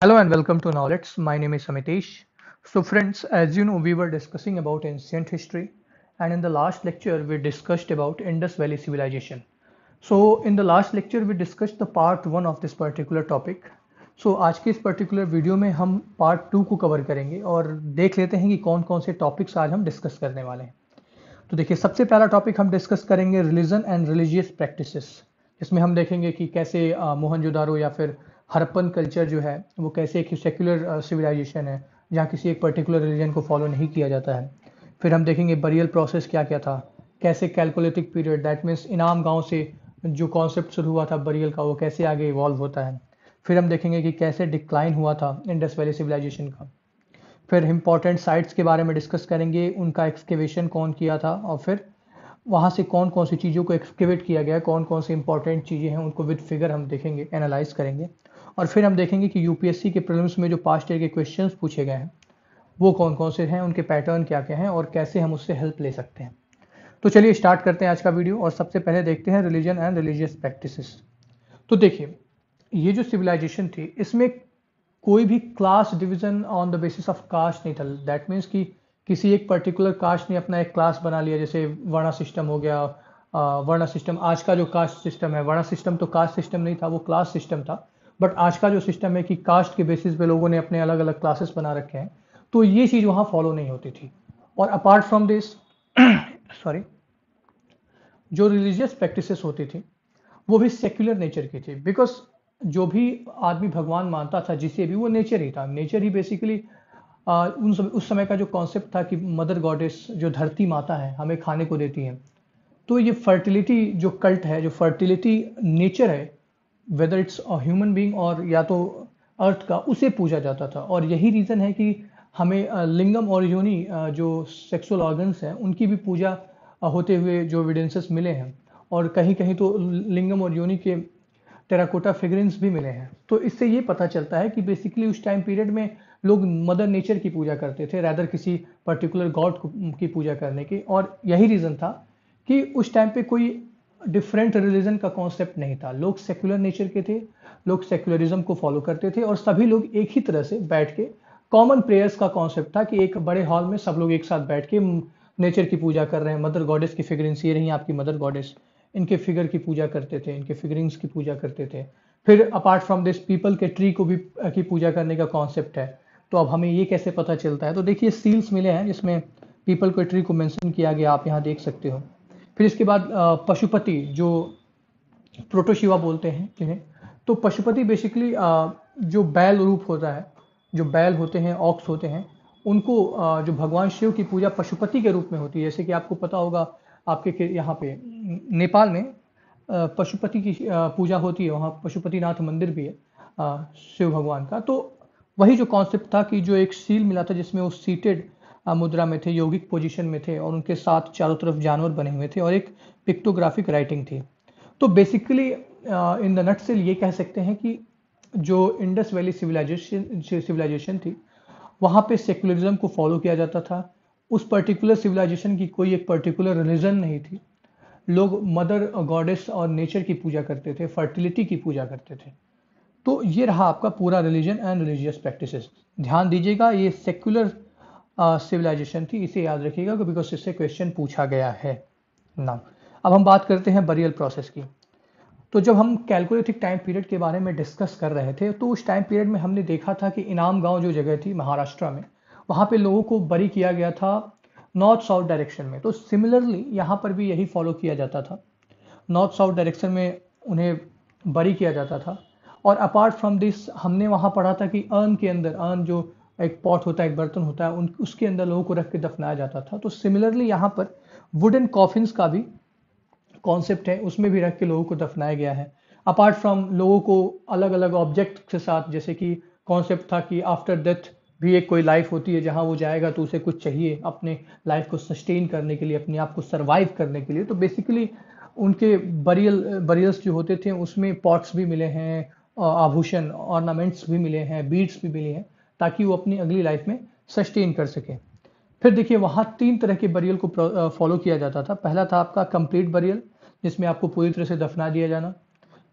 Hello and welcome to Knowledge. My name is Amitesh. So friends, as you know, we were discussing about ancient history and in the last lecture we discussed about Indus Valley Civilization. So in the last lecture we discussed the part 1 of this particular topic. So आज के इस particular video में हम part 2 को cover करेंगे और देख लेते हैं कि कौन कौन से टॉपिक्स आज हम डिस्कस करने वाले हैं तो देखिए सबसे पहला टॉपिक हम डिस्कस करेंगे रिलीजन एंड रिलीजियस प्रैक्टिसेस इसमें हम देखेंगे कि कैसे मोहनजोदारो या फिर हरपन कल्चर जो है वो कैसे एक सेक्युलर सिविलाइजेशन है जहाँ किसी एक पर्टिकुलर रिलीजन को फॉलो नहीं किया जाता है फिर हम देखेंगे बरियल प्रोसेस क्या क्या था कैसे कैलकुलेटिक पीरियड दैट मीन्स इनाम गांव से जो कॉन्सेप्ट शुरू हुआ था बरियल का वो कैसे आगे इवॉल्व होता है फिर हम देखेंगे कि कैसे डिक्लाइन हुआ था इंडस वैली सिविलाइजेशन का फिर इम्पॉर्टेंट साइट्स के बारे में डिस्कस करेंगे उनका एक्सकेवेशन कौन किया था और फिर वहाँ से कौन कौन सी चीज़ों को एक्सकेवेट किया गया कौन कौन सी इंपॉर्टेंट चीज़ें हैं उनको विद फिगर हम देखेंगे एनालाइज करेंगे और फिर हम देखेंगे कि यूपीएससी के प्रिलिम्स में जो पास्ट ईयर के क्वेश्चन पूछे गए हैं वो कौन कौन से हैं उनके पैटर्न क्या क्या हैं और कैसे हम उससे हेल्प ले सकते हैं तो चलिए स्टार्ट करते हैं आज का वीडियो और सबसे पहले देखते हैं रिलीजन एंड रिलीजियस प्रैक्टिसेस तो देखिए ये जो सिविलाइजेशन थी इसमें कोई भी class division on the basis of caste नहीं था दैट मीन्स कि किसी एक पर्टिकुलर कास्ट ने अपना एक क्लास बना लिया जैसे वर्णा सिस्टम हो गया वर्णा सिस्टम आज का जो कास्ट सिस्टम है वर्णा सिस्टम तो कास्ट सिस्टम नहीं था वो क्लास सिस्टम था बट आज का जो सिस्टम है कि कास्ट के बेसिस पे लोगों ने अपने अलग अलग क्लासेस बना रखे हैं तो ये चीज़ वहाँ फॉलो नहीं होती थी और अपार्ट फ्रॉम दिस सॉरी जो रिलीजियस प्रैक्टिसेस होती थी वो भी सेक्युलर नेचर की थी बिकॉज जो भी आदमी भगवान मानता था जिसे भी वो नेचर ही था नेचर ही बेसिकली उन सब, उस समय का जो कॉन्सेप्ट था कि मदर गॉडेस जो धरती माता है हमें खाने को देती है तो ये फर्टिलिटी जो कल्ट है जो फर्टिलिटी नेचर है वेदर इट्स ह्यूमन बींग और या तो अर्थ का उसे पूजा जाता था और यही रीज़न है कि हमें लिंगम और योनि जो सेक्सुअल ऑर्गन्स हैं उनकी भी पूजा होते हुए जो एविडेंसेस मिले हैं और कहीं कहीं तो लिंगम और योनि के टेराकोटा फिगरेंस भी मिले हैं तो इससे ये पता चलता है कि बेसिकली उस टाइम पीरियड में लोग मदर नेचर की पूजा करते थे रैदर किसी पर्टिकुलर गॉड की पूजा करने की और यही रीज़न था कि उस टाइम पे कोई डिफरेंट रिलीजन का कॉन्सेप्ट नहीं था लोग सेकुलर नेचर के थे लोग सेकुलरिज्म को फॉलो करते थे और सभी लोग एक ही तरह से बैठ के कॉमन प्रेयर्स का कॉन्सेप्ट था कि एक बड़े हॉल में सब लोग एक साथ बैठ के नेचर की पूजा कर रहे हैं मदर गॉडेस की फिगरिंग्स ये रही आपकी मदर गॉडेस इनके फिगर की पूजा करते थे इनके फिगरिंग्स की पूजा करते थे फिर अपार्ट फ्रॉम दिस पीपल के ट्री को भी की पूजा करने का कॉन्सेप्ट है तो अब हमें ये कैसे पता चलता है तो देखिए सील्स मिले हैं जिसमें पीपल के ट्री को मेंशन किया गया आप यहाँ देख सकते हो फिर इसके बाद पशुपति जो प्रोटोशिवा बोलते हैं जिन्हें तो पशुपति बेसिकली जो बैल रूप होता है जो बैल होते हैं ऑक्स होते हैं उनको जो भगवान शिव की पूजा पशुपति के रूप में होती है जैसे कि आपको पता होगा आपके यहाँ पे नेपाल में पशुपति की पूजा होती है वहाँ पशुपतिनाथ मंदिर भी है शिव भगवान का तो वही जो कॉन्सेप्ट था कि जो एक सील मिला था जिसमें वो सीटेड मुद्रा में थे योगिक पोजीशन में थे और उनके साथ चारों तरफ जानवर बने हुए थे और एक पिक्टोग्राफिक राइटिंग थी तो basically in the nutshell ये कह सकते हैं कि जो इंडस वैली सिविलाइजेशन सिविलाइजेशन थी वहाँ पे सेकुलरिज्म को फॉलो किया जाता था उस पर्टिकुलर सिविलाइजेशन की कोई एक पर्टिकुलर रिलीजन नहीं थी लोग मदर गॉडेस और नेचर की पूजा करते थे फर्टिलिटी की पूजा करते थे तो ये रहा आपका पूरा रिलीजन एंड रिलीजियस प्रैक्टिसेस ध्यान दीजिएगा ये सेक्युलर सिविलाइजेशन थी इसे याद रखिएगा बिकॉज इससे क्वेश्चन पूछा गया है ना अब हम बात करते हैं बरियल प्रोसेस की तो जब हम कैलकुलेटिक टाइम पीरियड के बारे में डिस्कस कर रहे थे तो उस टाइम पीरियड में हमने देखा था कि इनाम गांव जो जगह थी महाराष्ट्र में वहाँ पे लोगों को बरी किया गया था नॉर्थ साउथ डायरेक्शन में तो सिमिलरली यहाँ पर भी यही फॉलो किया जाता था नॉर्थ साउथ डायरेक्शन में उन्हें बरी किया जाता था और अपार्ट फ्रॉम दिस हमने वहाँ पढ़ा था कि अर्न के अंदर अर्न जो एक पॉट होता है एक बर्तन होता है उन उसके अंदर लोगों को रख के दफनाया जाता था तो सिमिलरली यहाँ पर वुडन कॉफिन्स का भी कॉन्सेप्ट है उसमें भी रख के लोगों को दफनाया गया है अपार्ट फ्रॉम लोगों को अलग अलग ऑब्जेक्ट के साथ जैसे कि कॉन्सेप्ट था कि आफ्टर डेथ भी एक कोई लाइफ होती है जहाँ वो जाएगा तो उसे कुछ चाहिए अपने लाइफ को सस्टेन करने के लिए अपने आप को सर्वाइव करने के लिए तो बेसिकली उनके बरियल बरियल्स जो होते थे उसमें पॉट्स भी मिले हैं आभूषण ऑर्नामेंट्स भी मिले हैं बीड्स भी मिले हैं ताकि वो अपनी अगली लाइफ में सस्टेन कर सके फिर देखिए वहाँ तीन तरह के बरियल को फॉलो किया जाता था पहला था आपका कंप्लीट बरियल जिसमें आपको पूरी तरह से दफना दिया जाना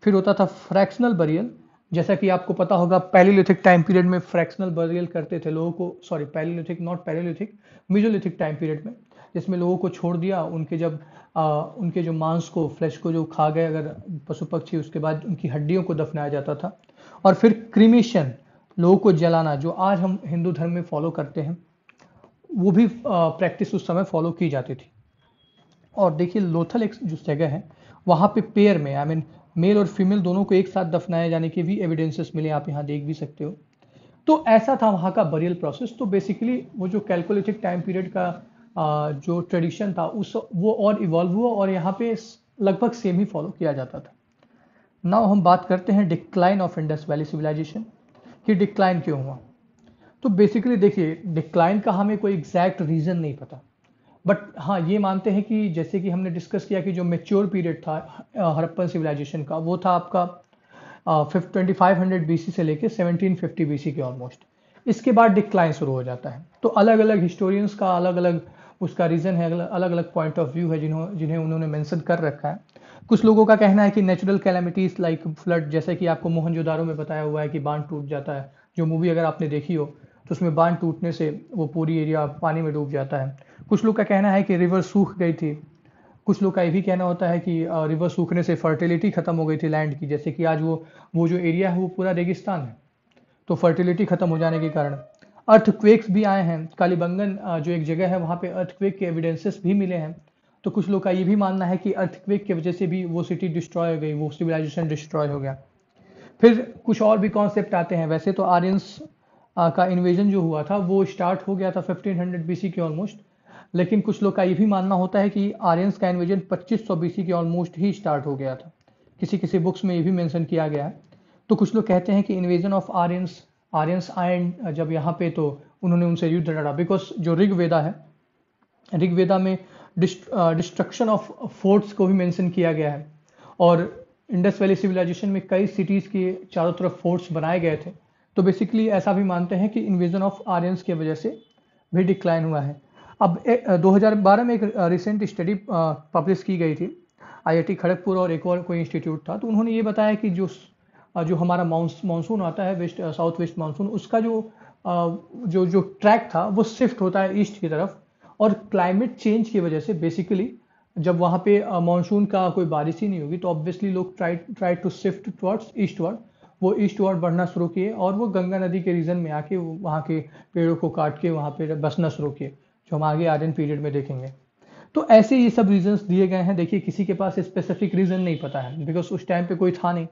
फिर होता था फ्रैक्शनल बरियल जैसा कि आपको पता होगा पैलीलिथिक टाइम पीरियड में फ्रैक्शनल बरियल करते थे लोगों को sorry paleolithic not paleolithic mesolithic time period में जिसमें लोगों को छोड़ दिया उनके जब आ, उनके जो मांस को फ्लैश को जो खा गए अगर पशु पक्षी उसके बाद उनकी हड्डियों को दफनाया जाता था और फिर क्रीमेशन लोगों को जलाना जो आज हम हिंदू धर्म में फॉलो करते हैं वो भी प्रैक्टिस उस समय फॉलो की जाती थी और देखिए लोथल एक जो जगह है वहाँ पे पेयर में आई मीन मेल और फीमेल दोनों को एक साथ दफनाए जाने के भी एविडेंसेस मिले आप यहाँ देख भी सकते हो तो ऐसा था वहाँ का बरियल प्रोसेस तो बेसिकली वो जो कैलकुलेटिक टाइम पीरियड का जो ट्रेडिशन था उस वो और इवॉल्व हुआ और यहाँ पे लगभग सेम ही फॉलो किया जाता था नाउ हम बात करते हैं decline of Indus valley civilization कि डिक्लाइन क्यों हुआ तो बेसिकली देखिए डिक्लाइन का हमें कोई एग्जैक्ट रीज़न नहीं पता बट हाँ ये मानते हैं कि जैसे कि हमने डिस्कस किया कि जो मेच्योर पीरियड था हरप्पन सिविलाइजेशन का वो था आपका twenty five hundred B C से लेकर सेवनटीन फिफ्टी बी सी के ऑलमोस्ट इसके बाद डिक्लाइन शुरू हो जाता है तो अलग अलग हिस्टोरियंस का अलग अलग उसका रीज़न है अलग अलग पॉइंट ऑफ व्यू है जिन्हों जिन्हें उन्होंने मैंसन कर रखा है कुछ लोगों का कहना है कि नेचुरल कैलामिटीज लाइक फ्लड जैसे कि आपको मोहनजोदारो में बताया हुआ है कि बांध टूट जाता है जो मूवी अगर आपने देखी हो तो उसमें बांध टूटने से वो पूरी एरिया पानी में डूब जाता है कुछ लोग का कहना है कि रिवर सूख गई थी कुछ लोग का ये भी कहना होता है कि रिवर सूखने से फर्टिलिटी ख़त्म हो गई थी लैंड की जैसे कि आज वो वो जो एरिया है वो पूरा रेगिस्तान है तो फर्टिलिटी ख़त्म हो जाने के कारण अर्थ क्वेक्स भी आए हैं कालीबंगन जो एक जगह है वहाँ पे अर्थक्वेक के एविडेंसेस भी मिले हैं तो कुछ लोग का ये भी मानना है कि अर्थक्वेक की वजह से भी वो सिटी डिस्ट्रॉय हो गई वो सिविलाइजेशन डिस्ट्रॉय हो गया फिर कुछ और भी कॉन्सेप्ट आते हैं वैसे तो आर्यस का इन्वेजन जो हुआ था वो स्टार्ट हो गया था 1500 हंड्रेड बी के ऑलमोस्ट लेकिन कुछ लोग का ये भी मानना होता है कि आर्यस का इन्वेजन 2500 सौ के ऑलमोस्ट ही स्टार्ट हो गया था किसी किसी बुक्स में ये भी मेंशन किया गया है तो कुछ लोग कहते हैं कि इन्वेजन ऑफ आर्यस आर्यस आयन जब यहाँ पे तो उन्होंने उनसे युद्ध लड़ा बिकॉज जो ऋग्वेदा है ऋग्वेदा में डिस्ट्रक्शन ऑफ फोर्ट्स को भी मेंशन किया गया है और इंडस वैली सिविलाइजेशन में कई सिटीज़ के चारों तरफ फोर्ट्स बनाए गए थे तो बेसिकली ऐसा भी मानते हैं कि इन्वेजन ऑफ आर्यंस की वजह से भी डिक्लाइन हुआ है अब ए, 2012 में एक रिसेंट स्टडी पब्लिश की गई थी आईआईटी खड़गपुर और एक और कोई इंस्टीट्यूट था तो उन्होंने ये बताया कि जो जो हमारा मानसून आता है वेस्ट साउथ वेस्ट मानसून उसका जो जो जो ट्रैक था वो शिफ्ट होता है ईस्ट की तरफ और क्लाइमेट चेंज की वजह से बेसिकली जब वहाँ पे मानसून का कोई बारिश ही नहीं होगी तो ऑब्वियसली लोग try try to shift towards वर्ड वो ईस्ट वर्ड बढ़ना शुरू किए और वो गंगा नदी के रीजन में आके वहाँ के पेड़ों को काट के वहाँ पे बसना शुरू किए जो हम आगे आर्यन पीरियड में देखेंगे तो ऐसे ये सब रीजंस दिए गए हैं देखिए किसी के पास स्पेसिफिक रीज़न नहीं पता है बिकॉज उस टाइम पे कोई था नहीं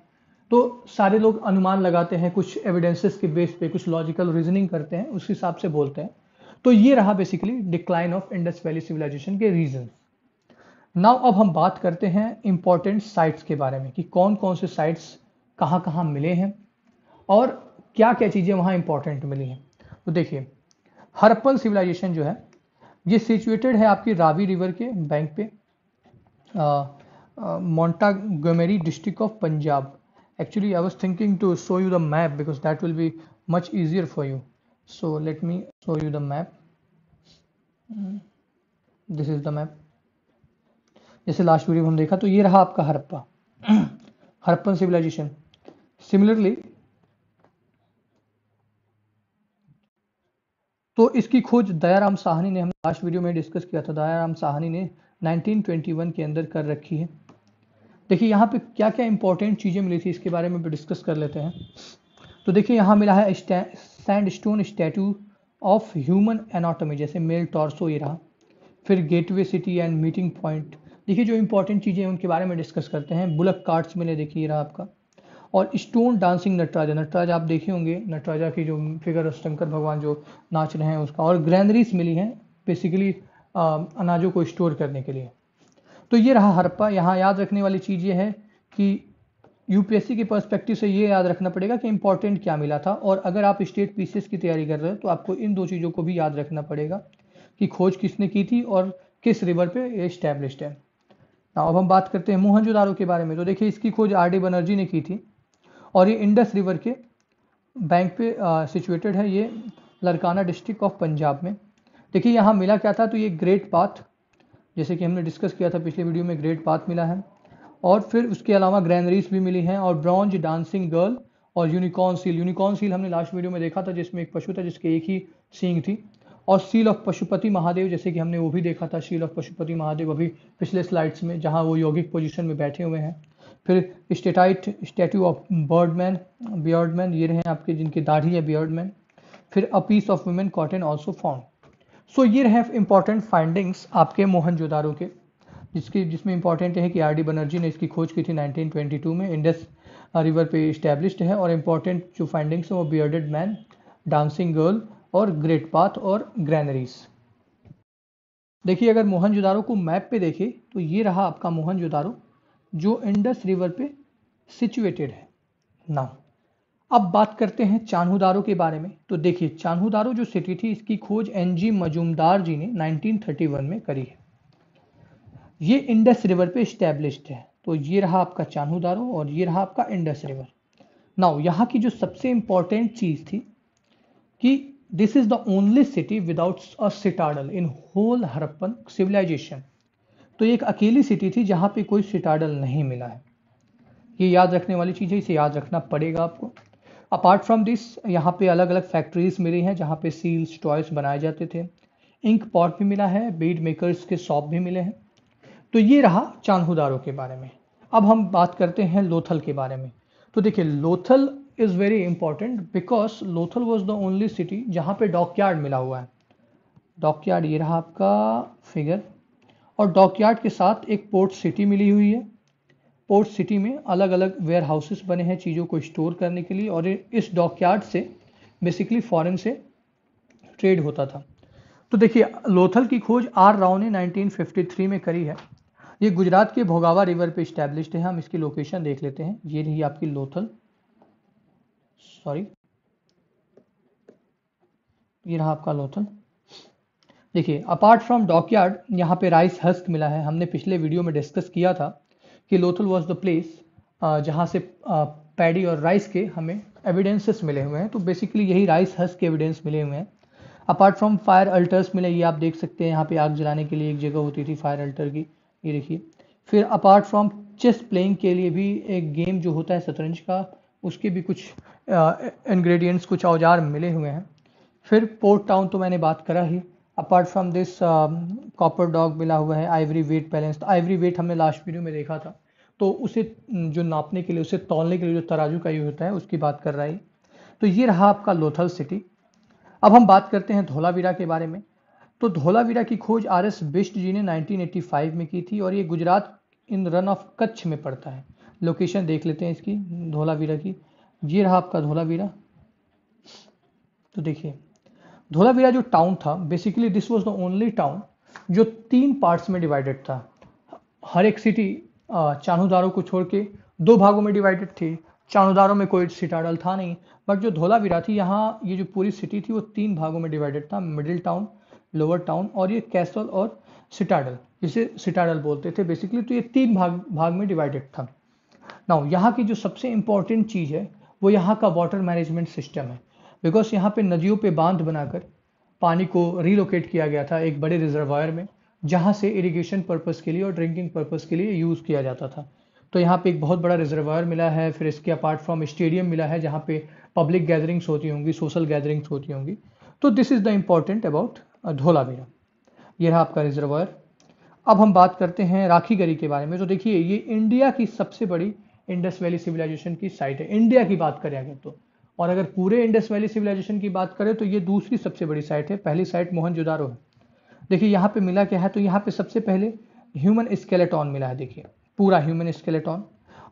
तो सारे लोग अनुमान लगाते हैं कुछ एविडेंसेस के बेस पे कुछ लॉजिकल रीजनिंग करते हैं उस हिसाब से बोलते हैं तो ये रहा basically decline of Indus valley civilization के रीजन नाउ अब हम बात करते हैं इंपॉर्टेंट साइट्स के बारे में कि कौन कौन से साइट्स कहाँ कहाँ मिले हैं और क्या क्या चीज़ें वहाँ इंपॉर्टेंट मिली हैं तो देखिए हरप्पन सिविलाइजेशन जो है ये सिचुएटेड है आपकी रावी रिवर के बैंक पे Montgomery district of Punjab actually I was thinking to show you the map because that will be much easier for you so let me show you the map this hmm. Is the map जैसे last video में हम देखा तो ये रहा आपका Harappa Harappan civilisation similarly तो इसकी खोज दयाराम साहनी ने हम लास्ट वीडियो में डिस्कस किया था दयाराम साहनी ने 1921 के अंदर कर रखी है देखिए यहाँ पे क्या क्या इंपॉर्टेंट चीज़ें मिली थी इसके बारे में भी डिस्कस कर लेते हैं तो देखिए यहाँ मिला है sandstone statue of human anatomy जैसे मेल टॉर्सो ये रहा फिर gateway city and meeting point देखिए जो इंपॉर्टेंट चीज़ें हैं उनके बारे में डिस्कस करते हैं बुलक कार्ड्स मिले देखिए ये रहा आपका और स्टोन डांसिंग नटराजा नटराजा आप देखे होंगे नटराजा की जो फिगर शंकर भगवान जो नाच रहे हैं उसका और ग्रैनरीज मिली हैं बेसिकली अनाजों को स्टोर करने के लिए तो ये रहा हरपा यहाँ याद रखने वाली चीज़ ये है कि यूपीएससी के पर्सपेक्टिव से ये याद रखना पड़ेगा कि इंपॉर्टेंट क्या मिला था और अगर आप स्टेट पीसीएस की तैयारी कर रहे हो तो आपको इन दो चीज़ों को भी याद रखना पड़ेगा कि खोज किसने की थी और किस रिवर पे स्टैब्लिश है ना अब हम बात करते हैं मोहनजोदारो के बारे में तो देखिए इसकी खोज आर डी बनर्जी ने की थी और ये इंडस रिवर के बैंक पे सिचुएटेड है ये लड़काना डिस्ट्रिक्ट ऑफ पंजाब में देखिए यहाँ मिला क्या था तो ये ग्रेट पाथ जैसे कि हमने डिस्कस किया था पिछले वीडियो में ग्रेट पाथ मिला है और फिर उसके अलावा ग्रैनरीज भी मिली हैं और ब्रॉन्ज डांसिंग गर्ल और यूनिकॉर्न सील यूनिकॉर्न सील हमने लास्ट वीडियो में देखा था जिसमें एक पशु था जिसके एक ही सींग थी और सील ऑफ पशुपति महादेव जैसे कि हमने वो भी देखा था सील ऑफ पशुपति महादेव अभी पिछले स्लाइड्स में जहाँ वो यौगिक पोजिशन में बैठे हुए हैं फिर steatite statue of birdman beardman ये रहे आपके जिनके दाढ़ी है बियर्डमैन फिर a piece of woven cotton also form so ये रहे इंपॉर्टेंट फाइंडिंग्स आपके मोहन के जिसकी जिसमें इंपॉर्टेंट है कि आर डी बनर्जी ने इसकी खोज की थी 1922 में इंडस रिवर uh, पे इस्टेब्लिश्ड है और इम्पॉर्टेंट जो फाइंडिंग्स हैं वो बियर्डेड मैन डांसिंग गर्ल और ग्रेट पाथ और ग्रैनरीज देखिए अगर मोहन जुदारो को मैप पे देखें तो ये रहा आपका मोहन जुदारो जो इंडस रिवर पे सिचुएटेड है नाउ अब बात करते हैं चानहुदारो के बारे में तो देखिए चानहुदारो जो सिटी थी इसकी खोज एनजी मजूमदार जी ने 1931 में करी है ये इंडस रिवर पे स्टैब्लिश्ड है तो ये रहा आपका चानूदारो और ये रहा आपका इंडस रिवर नाउ यहाँ की जो सबसे इंपॉर्टेंट चीज़ थी कि this is the only city without a citadel in whole Harappan civilization तो एक अकेली सिटी थी जहाँ पे कोई सिटाडल नहीं मिला है ये याद रखने वाली चीज़ है इसे याद रखना पड़ेगा आपको अपार्ट फ्रॉम दिस यहाँ पे अलग अलग फैक्ट्रीज मिली हैं जहाँ पे सील्स टॉयस बनाए जाते थे इंक पॉट भी मिला है बीड मेकर्स के शॉप भी मिले हैं तो ये रहा चांदहुदारों के बारे में अब हम बात करते हैं लोथल के बारे में तो देखिए Lothal is very important because Lothal was the only city जहाँ पे डॉकयार्ड मिला हुआ है डॉकयार्ड ये रहा आपका फिगर और डॉकयार्ड के साथ एक पोर्ट सिटी मिली हुई है पोर्ट सिटी में अलग अलग वेयर हाउसेस बने हैं चीज़ों को स्टोर करने के लिए और इस डॉकयार्ड से बेसिकली फॉरेन से ट्रेड होता था तो देखिए लोथल की खोज आर राव ने 1953 में करी है ये गुजरात के भोगावा रिवर पे स्टैब्लिश है हम इसकी लोकेशन देख लेते हैं ये रही आपकी लोथल सॉरी ये रहा आपका लोथल देखिए अपार्ट फ्रॉम डॉकयार्ड यहाँ पे राइस हस्क मिला है हमने पिछले वीडियो में डिस्कस किया था कि लोथल वॉज द प्लेस जहाँ से पैडी और राइस के हमें एविडेंसेस मिले हुए हैं तो बेसिकली यही राइस हस्क के एविडेंस मिले हुए हैं अपार्ट फ्रॉम फायर अल्टर्स मिले ये आप देख सकते हैं यहाँ पे आग जलाने के लिए एक जगह होती थी फायर अल्टर की ये देखिए फिर अपार्ट फ्रॉम चेस प्लेइंग के लिए भी एक गेम जो होता है शतरंज का उसके भी कुछ इंग्रेडिएंट्स कुछ औजार मिले हुए हैं फिर पोर्ट टाउन तो मैंने बात करा ही apart from this copper dog मिला हुआ है आइवरी वेट बैलेंस तो आइवरी वेट हमने लास्ट वीडियो में देखा था तो उसे जो नापने के लिए उसे तोलने के लिए जो तराजू का यूज होता है उसकी बात कर रहा है तो ये रहा आपका लोथल सिटी अब हम बात करते हैं धोलावीरा के बारे में तो धोलावीरा की खोज आर एस बिष्ट जी ने 1985 में की थी और ये गुजरात इन रन ऑफ कच्छ में पड़ता है लोकेशन देख लेते हैं इसकी धोलावीरा की ये रहा आपका धोलावीरा तो देखिए धोलावीरा जो टाउन था basically this was the only town जो तीन पार्ट्स में डिवाइडेड था हर एक सिटी चाणुदारों को छोड़ के दो भागों में डिवाइडेड थी चाणुदारों में कोई सिटाडल था नहीं बट जो धोलावीरा थी यहाँ ये जो पूरी सिटी थी वो तीन भागों में डिवाइडेड था मिडिल टाउन लोअर टाउन और ये कैसल और सिटाडल जिसे सिटाडल बोलते थे बेसिकली तो ये तीन भाग भाग में डिवाइडेड था नाउ यहाँ की जो सबसे इंपॉर्टेंट चीज़ है वो यहाँ का वाटर मैनेजमेंट सिस्टम है बिकॉज यहाँ पे नदियों पे बांध बनाकर पानी को रीलोकेट किया गया था एक बड़े रिजर्वायर में जहाँ से इरिगेशन पर्पज़ के लिए और ड्रिंकिंग पर्पज़ के लिए यूज़ किया जाता था तो यहाँ पे एक बहुत बड़ा रिजर्वायर मिला है फिर इसके अपार्ट फ्रॉम स्टेडियम मिला है जहाँ पे पब्लिक गैदरिंग्स होती होंगी सोशल गैदरिंग्स होती होंगी तो this is the important about Dholavira ये रहा आपका रिजर्वर अब हम बात करते हैं राखीगरी के बारे में तो देखिए ये इंडिया की सबसे बड़ी इंडस वैली सिविलाइजेशन की साइट है इंडिया की बात करें अगर तो और अगर पूरे इंडस वैली सिविलाइजेशन की बात करें तो ये दूसरी सबसे बड़ी साइट है पहली साइट मोहनजोदारो है देखिए यहाँ पे मिला क्या है तो यहाँ पे सबसे पहले ह्यूमन स्केलेटॉन मिला है देखिए पूरा ह्यूमन स्केलेटॉन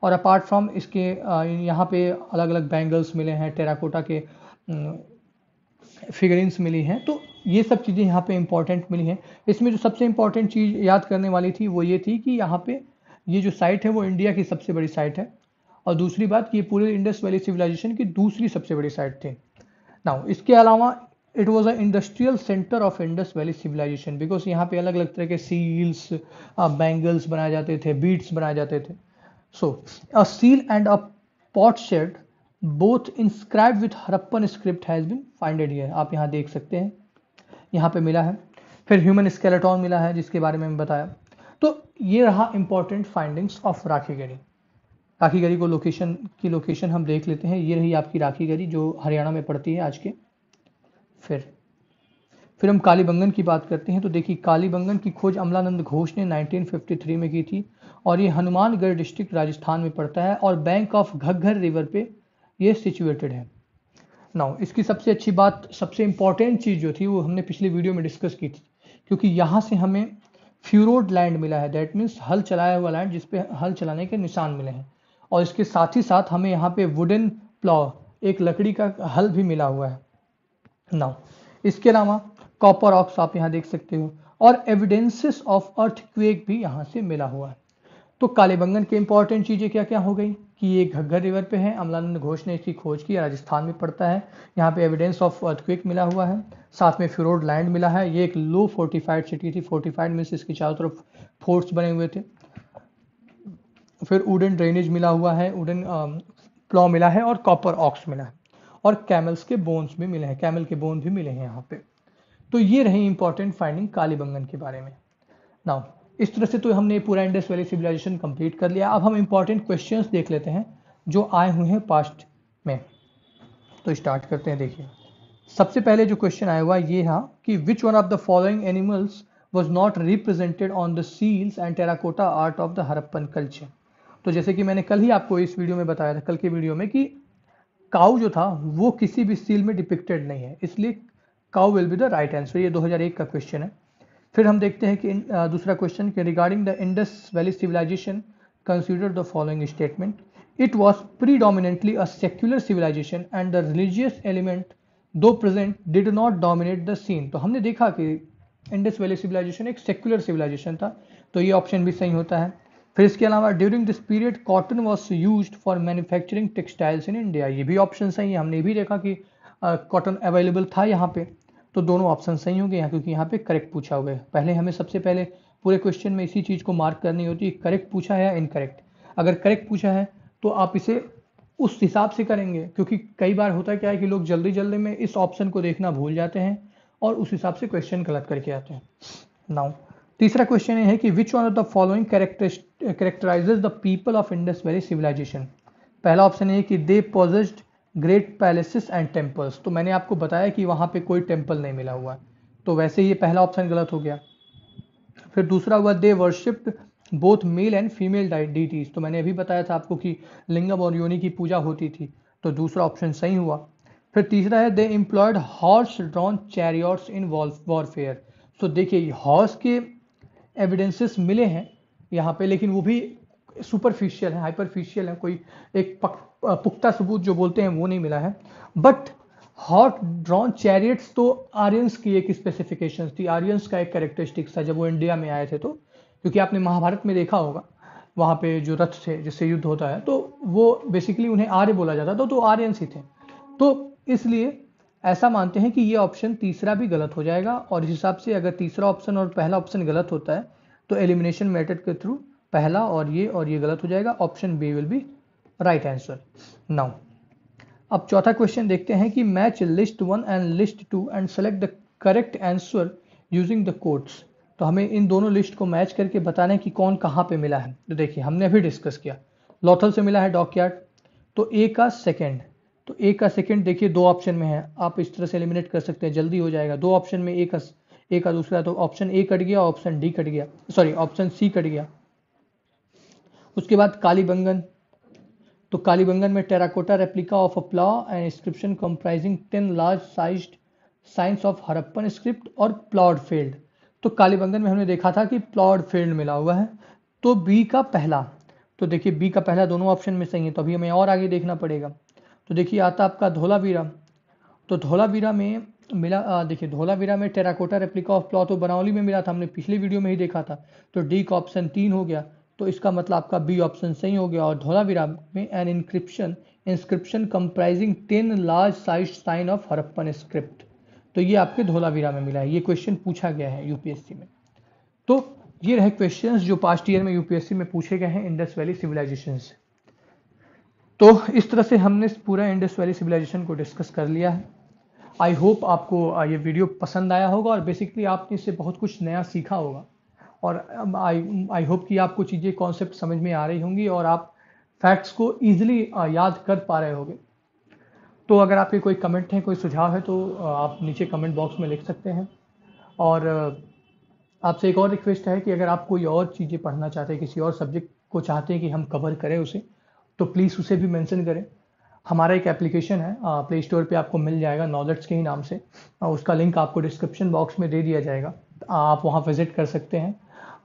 और अपार्ट फ्रॉम इसके यहाँ पे अलग अलग बैंगल्स मिले हैं टेराकोटा के फिगरिंग्स मिली हैं तो ये सब चीज़ें यहाँ पे इम्पॉर्टेंट मिली हैं इसमें जो सबसे इम्पॉर्टेंट चीज़ याद करने वाली थी वो ये थी कि यहाँ पे ये जो साइट है वो इंडिया की सबसे बड़ी साइट है और दूसरी बात कि ये पूरे इंडस वैली सिविलाइजेशन की दूसरी सबसे बड़ी साइट थी नाउ इसके अलावा it was a industrial centre of Indus valley civilization because यहाँ पे अलग अलग तरह के सील्स बैंगल्स बनाए जाते थे बीट्स बनाए जाते थे so a seal and a potsherd both inscribe with Harappan script has been finded ये आप यहाँ देख सकते हैं यहाँ पे मिला है फिर ह्यूमन स्केलेटॉन मिला है जिसके बारे में बताया तो ये रहा इंपॉर्टेंट फाइंडिंग्स ऑफ राखी गरी राखी गरी को लोकेशन की लोकेशन हम देख लेते हैं ये रही आपकी राखी गरी जो हरियाणा में पड़ती है आज के फिर फिर हम कालीबंगन की बात करते हैं तो देखिए कालीबंगन की खोज अमलानंद घोष ने 1953 में की थी और ये हनुमानगढ़ डिस्ट्रिक्ट राजस्थान में पड़ता है और बैंक ऑफ घग्घर रिवर पे ये सिचुएटेड है नाउ इसकी सबसे अच्छी बात सबसे इंपॉर्टेंट चीज़ जो थी वो हमने पिछले वीडियो में डिस्कस की थी क्योंकि यहाँ से हमें फ्यूरोड लैंड मिला है दैट मीन्स हल चलाया हुआ लैंड जिसपे हल चलाने के निशान मिले हैं और इसके साथ ही साथ हमें यहाँ पे वुडन प्लॉ एक लकड़ी का हल भी मिला हुआ है नाउ इसके अलावा कॉपर ऑक्स आप यहाँ देख सकते हो और एविडेंसेस ऑफ अर्थ क्वेक भी यहाँ से मिला हुआ है तो कालेबंगन के इंपॉर्टेंट चीज़ें क्या क्या हो गई कि ये घग्गर रिवर पे है अमलानंद घोष ने इसकी खोज की राजस्थान में पड़ता है यहाँ पे एविडेंस ऑफ अर्थक्विक मिला हुआ है साथ में फ्यूरोड लैंड मिला है ये एक लो फोर्टिफाइड सिटी थी फोर्टिफाइड मीन्स इसके चारों तरफ फोर्ट्स बने हुए थे फिर उडन ड्रेनेज मिला हुआ है उडन प्लॉ मिला है और कॉपर ऑक्स मिला है और कैमल्स के बोन्स भी मिले हैं कैमल के बोन भी मिले हैं यहाँ पे तो ये रही इंपॉर्टेंट फाइंडिंग कालीबंगन के बारे में नाउ इस तरह से तो हमने पूरा इंडस वैली सिविलाइजेशन कंप्लीट कर लिया अब हम इंपॉर्टेंट क्वेश्चंस देख लेते हैं जो आए हुए हैं पास्ट में तो स्टार्ट करते हैं देखिए सबसे पहले जो क्वेश्चन आया हुआ ये है हाँ, कि which one of the following animals was not represented on the seals and terracotta art of the Harappan culture तो जैसे कि मैंने कल ही आपको इस वीडियो में बताया था कल के वीडियो में कि काउ जो था वो किसी भी सील में डिपिक्टेड नहीं है इसलिए cow will be the right answer ये 2001 का क्वेश्चन है फिर हम देखते हैं कि दूसरा क्वेश्चन कि regarding the Indus valley civilization consider the following statement it was predominantly a secular civilization and the religious element though present did not dominate the scene तो हमने देखा कि इंडस वैली सिविलाइजेशन एक सेक्युलर सिविलाइजेशन था तो ये ऑप्शन भी सही होता है फिर इसके अलावा during this period cotton was use for manufacturing textiles in India ये भी ऑप्शन सही है हमने भी देखा कि कॉटन uh, अवेलेबल था यहाँ पे तो दोनों ऑप्शन सही होंगे यहाँ क्योंकि यहाँ पे करेक्ट पूछा हुआ है पहले हमें सबसे पहले पूरे क्वेश्चन में इसी चीज़ को मार्क करनी होती है करेक्ट पूछा है या इनकरेक्ट अगर करेक्ट पूछा है तो आप इसे उस हिसाब से करेंगे क्योंकि कई बार होता क्या है कि लोग जल्दी जल्दी में इस ऑप्शन को देखना भूल जाते हैं और उस हिसाब से क्वेश्चन गलत करके आते हैं नाउ तीसरा क्वेश्चन ये है कि which one of the following characterizes the people of Indus valley civilization पहला ऑप्शन है कि they possessed great palaces and temples तो मैंने आपको बताया कि वहाँ पे कोई टेम्पल नहीं मिला हुआ है तो वैसे ये पहला ऑप्शन गलत हो गया फिर दूसरा हुआ they worshipped both male and female deities तो मैंने अभी बताया था आपको कि लिंगम और योनि की पूजा होती थी तो दूसरा ऑप्शन सही हुआ फिर तीसरा है they employed horse drawn chariots in warfare so देखिए हॉर्स के एविडेंसेस मिले हैं यहाँ पे लेकिन वो भी सुपरफिशियल है हाइपरफिशियल है कोई एक पक, पुख्ता सबूत जो बोलते हैं वो नहीं मिला है बट हॉट ड्रॉन चैरियट्स तो आर्यंस की एक स्पेसिफिकेशन थी आर्यंस का एक कैरेक्टरिस्टिक्स था जब वो इंडिया में आए थे तो क्योंकि आपने महाभारत में देखा होगा वहाँ पे जो रथ थे जिससे युद्ध होता है तो वो बेसिकली उन्हें आर्य बोला जाता था तो आर्यंस ही थे तो इसलिए ऐसा मानते हैं कि ये ऑप्शन तीसरा भी गलत हो जाएगा और इस हिसाब से अगर तीसरा ऑप्शन और पहला ऑप्शन गलत होता है तो एलिमिनेशन मेथड के थ्रू पहला और ये और ये गलत हो जाएगा option B will be right answer now अब चौथा क्वेश्चन देखते हैं कि match list one and list two and select the correct answer using the codes तो हमें इन दोनों लिस्ट को मैच करके बताना है कि कौन कहाँ पे मिला है तो देखिए हमने अभी डिस्कस किया लॉथल से मिला है डॉक यार्ड तो ए का सेकेंड तो ए का सेकेंड देखिए दो ऑप्शन में है आप इस तरह से एलिमिनेट कर सकते हैं जल्दी हो जाएगा दो ऑप्शन में ए का ए का दूसरा तो ऑप्शन ए कट गया ऑप्शन डी कट गया सॉरी ऑप्शन सी कट गया उसके बाद कालीबंगन तो कालीबंगन में terracotta replica of a plaque and inscription comprising ten large size signs of Harappan script और प्लॉड फील्ड तो कालीबंगन में हमने देखा था कि प्लॉड फील्ड मिला हुआ है तो बी का पहला तो देखिए बी का पहला दोनों ऑप्शन में सही है तो अभी हमें और आगे देखना पड़ेगा तो देखिए आता आपका धोलावीरा तो धोलावीरा में मिला देखिए धोलावीरा में टेराकोटा रेप्लिका ऑफ प्लॉ तो बनावली में मिला था हमने पिछले वीडियो में ही देखा था तो डी का ऑप्शन तीन हो गया तो इसका मतलब आपका बी ऑप्शन सही हो गया और धोलावीरा में an encryption inscription comprising ten large size sign of Harappan script तो ये आपके धोलावीरा में मिला है ये क्वेश्चन पूछा गया है यूपीएससी में तो ये रहे क्वेश्चन जो पास्ट ईयर में यूपीएससी में पूछे गए हैं इंडस वैली सिविलाइजेशन से तो इस तरह से हमने पूरा इंडस वैली सिविलाइजेशन को डिस्कस कर लिया है आई होप आपको ये वीडियो पसंद आया होगा और बेसिकली आपने इससे बहुत कुछ नया सीखा होगा और आई आई होप कि आपको चीज़ें कॉन्सेप्ट समझ में आ रही होंगी और आप फैक्ट्स को ईजिली याद कर पा रहे होंगे तो अगर आपके कोई कमेंट हैं कोई सुझाव है तो आप नीचे कमेंट बॉक्स में लिख सकते हैं और आपसे एक और रिक्वेस्ट है कि अगर आप कोई और चीज़ें पढ़ना चाहते हैं किसी और सब्जेक्ट को चाहते हैं कि हम कवर करें उसे तो प्लीज़ उसे भी मेंशन करें हमारा एक एप्लीकेशन है प्ले स्टोर पे आपको मिल जाएगा नॉलेट्स के ही नाम से उसका लिंक आपको डिस्क्रिप्शन बॉक्स में दे दिया जाएगा आप वहाँ विजिट कर सकते हैं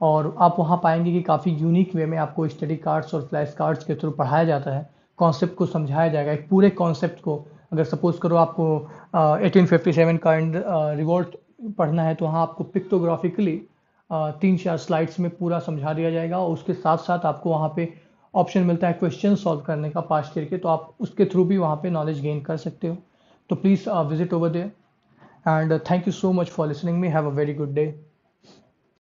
और आप वहाँ पाएंगे कि काफ़ी यूनिक वे में आपको स्टडी कार्ड्स और फ्लैश कार्ड्स के थ्रू पढ़ाया जाता है कॉन्सेप्ट को समझाया जाएगा एक पूरे कॉन्सेप्ट को अगर सपोज़ करो आपको एटीन फिफ्टी सेवन का रिवॉल्ट पढ़ना है तो वहाँ आपको पिक्टोग्राफिकली तीन चार स्लाइड्स में पूरा समझा दिया जाएगा और उसके साथ साथ आपको वहाँ पे ऑप्शन मिलता है क्वेश्चन सॉल्व करने का पास करके तो आप उसके थ्रू भी वहाँ पे नॉलेज गेन कर सकते हो तो please visit over there and thank you so much for listening me have a very good day